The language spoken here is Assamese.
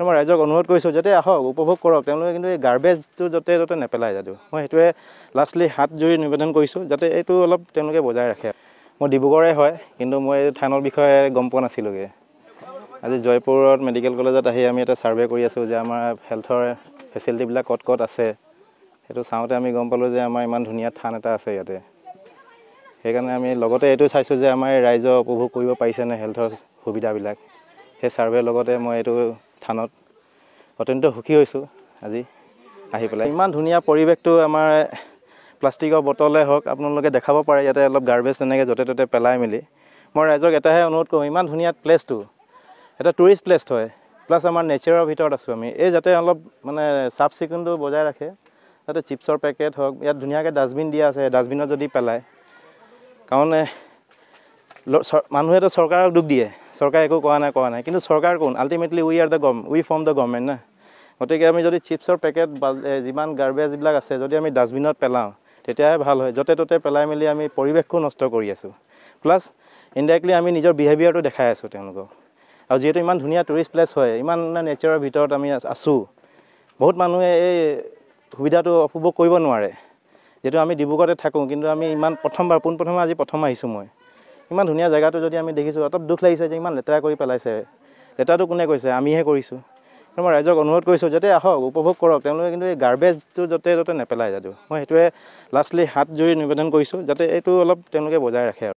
তো মই ৰাইজক অনুৰোধ কৰিছোঁ যাতে আহক উপভোগ কৰক তেওঁলোকে কিন্তু এই গাৰ্বেজটো য'তে ত'তে নেপেলাই যাতে মই সেইটোৱে লাষ্টলি হাত জুৰি নিবেদন কৰিছোঁ যাতে এইটো অলপ তেওঁলোকে বজাই ৰাখে মই ডিব্ৰুগড়ে হয় কিন্তু মই এই থানৰ বিষয়ে গম পোৱা নাছিলোঁগৈ আজি জয়পুৰত মেডিকেল কলেজত আহি আমি এটা ছাৰ্ভে কৰি আছোঁ যে আমাৰ হেল্থৰ ফেচিলিটিবিলাক ক'ত ক'ত আছে সেইটো চাওঁতে আমি গম পালোঁ যে আমাৰ ইমান ধুনীয়া থান এটা আছে ইয়াতে সেইকাৰণে আমি লগতে এইটো চাইছোঁ যে আমাৰ ৰাইজৰ উপভোগ কৰিব পাৰিছেনে হেল্থৰ সুবিধাবিলাক সেই ছাৰ্ভেৰ লগতে মই এইটো স্থানত অত্যন্ত সুখী হৈছোঁ আজি আহি পেলাই ইমান ধুনীয়া পৰিৱেশটো আমাৰ প্লাষ্টিকৰ বটলে হওক আপোনালোকে দেখাব পাৰে ইয়াতে অলপ গাৰ্বেজ তেনেকৈ য'তে ত'তে পেলাই মেলি মই ৰাইজক এটাহে অনুৰোধ কৰোঁ ইমান ধুনীয়া প্লেচটো এটা টুৰিষ্ট প্লেচ হয় প্লাছ আমাৰ নেচাৰৰ ভিতৰত আছোঁ আমি এই যাতে অলপ মানে চাফ চিকুণটো বজাই ৰাখে তাতে চিপছৰ পেকেট হওক ইয়াত ধুনীয়াকৈ ডাষ্টবিন দিয়া আছে ডাষ্টবিনত যদি পেলায় কাৰণ মানুহেতো চৰকাৰক দুখ দিয়ে চৰকাৰে একো কোৱা নাই কোৱা নাই কিন্তু চৰকাৰ কোন ultimately we are the gov we from the government না গতিকে আমি যদি চিপছৰ পেকেট যিমান গাৰ্বেজবিলাক আছে যদি আমি ডাষ্টবিনত পেলাওঁ তেতিয়াহে ভাল হয় য'তে ত'তে পেলাই মেলি আমি পৰিৱেশটো নষ্ট কৰি আছোঁ প্লাছ ইনডাইৰেক্টলি আমি নিজৰ বিহেভিয়াৰটো দেখাই আছোঁ তেওঁলোকক আৰু যিহেতু ইমান ধুনীয়া টুৰিষ্ট প্লেচ হয় ইমান নেচাৰৰ ভিতৰত আমি আছোঁ বহুত মানুহে এই সুবিধাটো উপভোগ কৰিব নোৱাৰে যিহেতু আমি ডিব্ৰুগড়তে থাকোঁ কিন্তু আমি ইমান প্ৰথমবাৰ পোনপ্ৰথমে আজি প্ৰথম আহিছোঁ মই ইমান ধুনীয়া জেগাটো যদি আমি দেখিছোঁ অলপ দুখ লাগিছে যে ইমান লেতেৰা কৰি পেলাইছে লেতেৰাটো কোনে কৈছে আমিহে কৰিছোঁ মই ৰাইজক অনুৰোধ কৰিছোঁ যাতে আহক উপভোগ কৰক তেওঁলোকে কিন্তু এই গাৰ্বেজটো য'তে ত'তে নেপেলায় যদিও মই সেইটোৱে লাষ্টলি হাত জুৰি নিবেদন কৰিছোঁ যাতে এইটো অলপ তেওঁলোকে বজাই ৰাখে আৰু